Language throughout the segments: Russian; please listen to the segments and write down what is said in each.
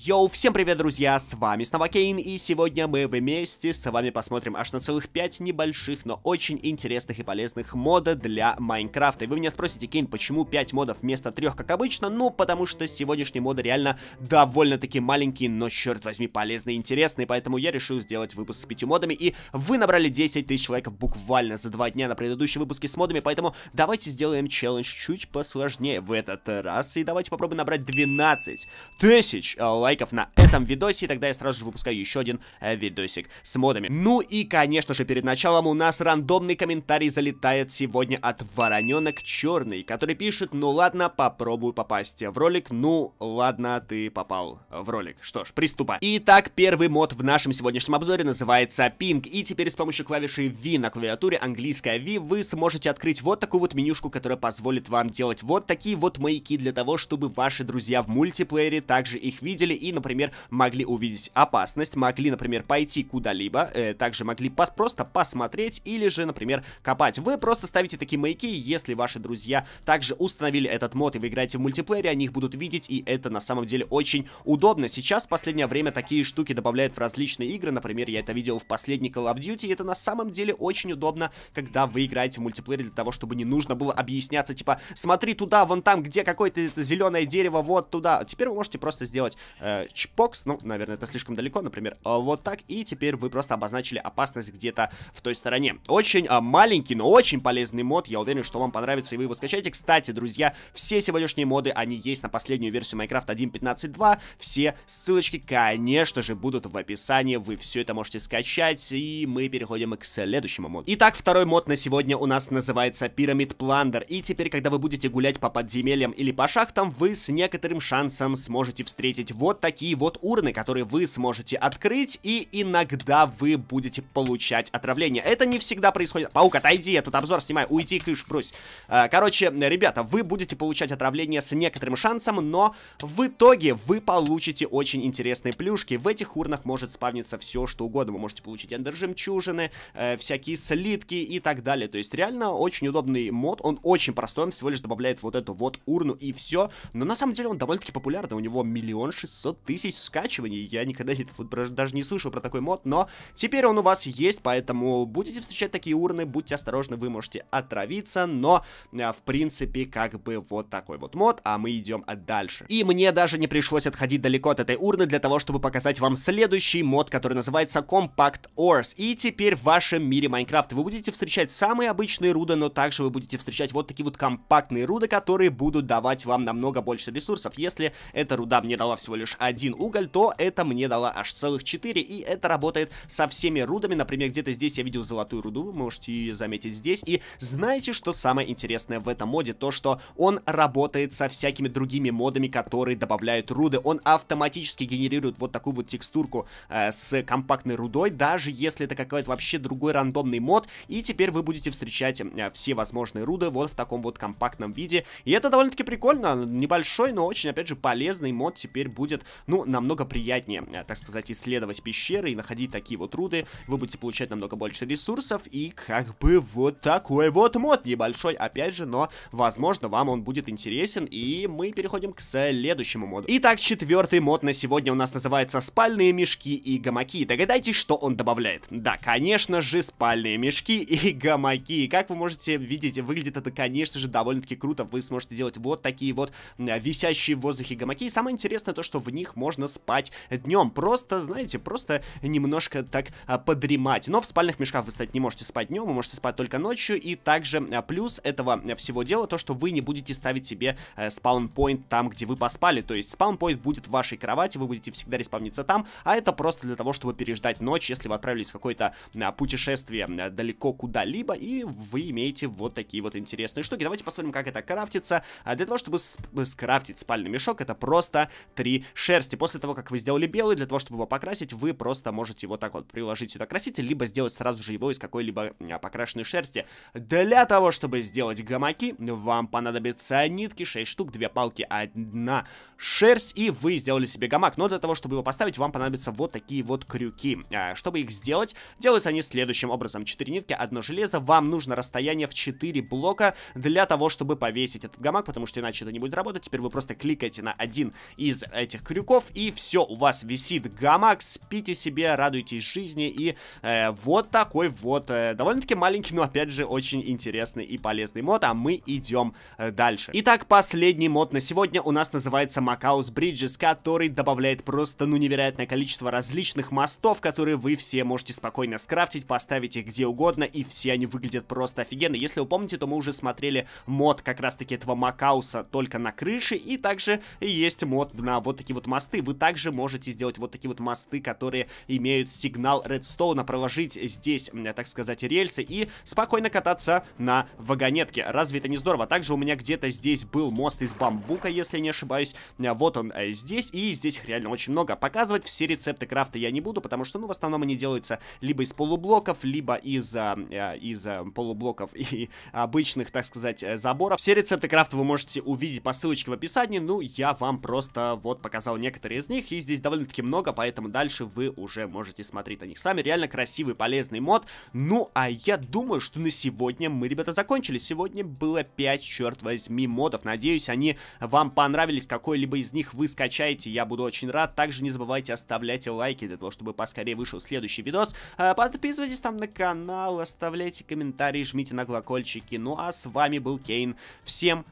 Йоу, всем привет, друзья, с вами снова Кейн, и сегодня мы вместе с вами посмотрим аж на целых 5 небольших, но очень интересных и полезных мода для Майнкрафта. И вы меня спросите, Кейн, почему 5 модов вместо 3, как обычно? Ну, потому что сегодняшние моды реально довольно-таки маленькие, но, черт возьми, полезные и интересные, поэтому я решил сделать выпуск с 5 модами, и вы набрали 10 тысяч человек буквально за 2 дня на предыдущем выпуске с модами, поэтому давайте сделаем челлендж чуть посложнее в этот раз, и давайте попробуем набрать 12 тысяч лайков лайков на этом видосе, и тогда я сразу же выпускаю еще один э, видосик с модами. Ну и, конечно же, перед началом у нас рандомный комментарий залетает сегодня от Вороненок Черный, который пишет, ну ладно, попробую попасть в ролик, ну ладно, ты попал в ролик. Что ж, приступай. Итак, первый мод в нашем сегодняшнем обзоре называется Ping, и теперь с помощью клавиши V на клавиатуре, английская V, вы сможете открыть вот такую вот менюшку, которая позволит вам делать вот такие вот маяки для того, чтобы ваши друзья в мультиплеере также их видели и, например, могли увидеть опасность, могли, например, пойти куда-либо, э, также могли пос просто посмотреть или же, например, копать. Вы просто ставите такие маяки, если ваши друзья также установили этот мод и вы играете в мультиплеере, они их будут видеть, и это на самом деле очень удобно. Сейчас в последнее время такие штуки добавляют в различные игры, например, я это видел в последний Call of Duty, и это на самом деле очень удобно, когда вы играете в мультиплеере для того, чтобы не нужно было объясняться, типа, смотри туда, вон там, где какое-то зеленое дерево, вот туда. Теперь вы можете просто сделать э, э, чпокс, ну, наверное, это слишком далеко, например, а вот так, и теперь вы просто обозначили опасность где-то в той стороне. Очень э, маленький, но очень полезный мод, я уверен, что вам понравится, и вы его скачаете. Кстати, друзья, все сегодняшние моды, они есть на последнюю версию Minecraft 1.15.2, все ссылочки, конечно же, будут в описании, вы все это можете скачать, и мы переходим к следующему моду. Итак, второй мод на сегодня у нас называется Pyramid Plunder, и теперь, когда вы будете гулять по подземельям или по шахтам, вы с некоторым шансом сможете встретить вот такие вот урны, которые вы сможете открыть, и иногда вы будете получать отравление. Это не всегда происходит. Паук, отойди, я тут обзор снимаю, уйди, кыш, брось. Э, короче, ребята, вы будете получать отравление с некоторым шансом, но в итоге вы получите очень интересные плюшки. В этих урнах может спавниться все, что угодно. Вы можете получить эндер-жемчужины, э, всякие слитки и так далее. То есть реально очень удобный мод, он очень простой, он всего лишь добавляет вот эту вот урну и все. Но на самом деле он довольно-таки популярный, у него миллион шестьсот 500 тысяч скачиваний. Я никогда вот, даже не слышал про такой мод, но теперь он у вас есть, поэтому будете встречать такие урны, будьте осторожны, вы можете отравиться, но э, в принципе как бы вот такой вот мод, а мы идем дальше. И мне даже не пришлось отходить далеко от этой урны для того, чтобы показать вам следующий мод, который называется Compact Ores. И теперь в вашем мире Майнкрафт вы будете встречать самые обычные руды, но также вы будете встречать вот такие вот компактные руды, которые будут давать вам намного больше ресурсов. Если эта руда мне дала всего лишь лишь один уголь, то это мне дало аж целых 4, и это работает со всеми рудами, например, где-то здесь я видел золотую руду, вы можете ее заметить здесь, и знаете, что самое интересное в этом моде, то, что он работает со всякими другими модами, которые добавляют руды, он автоматически генерирует вот такую вот текстурку э, с компактной рудой, даже если это какой-то вообще другой рандомный мод, и теперь вы будете встречать э, все возможные руды вот в таком вот компактном виде, и это довольно-таки прикольно, небольшой, но очень, опять же, полезный мод теперь будет будет, ну, намного приятнее, э, так сказать, исследовать пещеры и находить такие вот руды. Вы будете получать намного больше ресурсов и как бы вот такой вот мод небольшой, опять же, но, возможно, вам он будет интересен. И мы переходим к следующему моду. Итак, четвертый мод на сегодня у нас называется спальные мешки и гамаки. Догадайтесь, что он добавляет. Да, конечно же, спальные мешки и гамаки. Как вы можете видеть, выглядит это, конечно же, довольно-таки круто. Вы сможете делать вот такие вот э, висящие в воздухе гамаки. И самое интересное то, что в них можно спать днем. Просто, знаете, просто немножко так а, подремать. Но в спальных мешках вы, кстати, не можете спать днем, вы можете спать только ночью. И также а, плюс этого а, всего дела то, что вы не будете ставить себе а, э, спаунпоинт там, где вы поспали. То есть спаунпоинт будет в вашей кровати, вы будете всегда респавниться там, а это просто для того, чтобы переждать ночь, если вы отправились в какое-то путешествие далеко куда-либо, и вы имеете вот такие вот интересные штуки. Давайте посмотрим, как это крафтится. для того, чтобы скрафтить спальный мешок, это просто три шерсти. После того, как вы сделали белый, для того, чтобы его покрасить, вы просто можете его так вот приложить сюда краситель, либо сделать сразу же его из какой-либо а, покрашенной шерсти. Для того, чтобы сделать гамаки, вам понадобятся нитки, 6 штук, 2 палки, 1 шерсть, и вы сделали себе гамак. Но для того, чтобы его поставить, вам понадобятся вот такие вот крюки. А, чтобы их сделать, делаются они следующим образом. 4 нитки, 1 железо. Вам нужно расстояние в 4 блока для того, чтобы повесить этот гамак, потому что иначе это не будет работать. Теперь вы просто кликаете на один из этих крюков, и все, у вас висит гамак, спите себе, радуйтесь жизни, и э, вот такой вот э, довольно-таки маленький, но опять же очень интересный и полезный мод, а мы идем э, дальше. Итак, последний мод на сегодня у нас называется Макаус Bridges, который добавляет просто, ну, невероятное количество различных мостов, которые вы все можете спокойно скрафтить, поставить их где угодно, и все они выглядят просто офигенно. Если вы помните, то мы уже смотрели мод как раз-таки этого Макауса только на крыше, и также есть мод на вот такие вот мосты. Вы также можете сделать вот такие вот мосты, которые имеют сигнал Redstone, проложить здесь, так сказать, рельсы и спокойно кататься на вагонетке. Разве это не здорово? Также у меня где-то здесь был мост из бамбука, если не ошибаюсь. Э, вот он э, здесь, и здесь их реально очень много. Показывать все рецепты крафта я не буду, потому что, ну, в основном они делаются либо из полублоков, либо из, э, из полублоков и обычных, так сказать, заборов. Все рецепты крафта вы можете увидеть по ссылочке в описании, ну, я вам просто вот показал показал некоторые из них, и здесь довольно-таки много, поэтому дальше вы уже можете смотреть на них сами. Реально красивый, полезный мод. Ну, а я думаю, что на сегодня мы, ребята, закончили. Сегодня было 5, черт возьми, модов. Надеюсь, они вам понравились, какой-либо из них вы скачаете, я буду очень рад. Также не забывайте оставлять лайки для того, чтобы поскорее вышел следующий видос. А, подписывайтесь там на канал, оставляйте комментарии, жмите на колокольчики. Ну а с вами был Кейн. Всем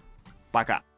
пока!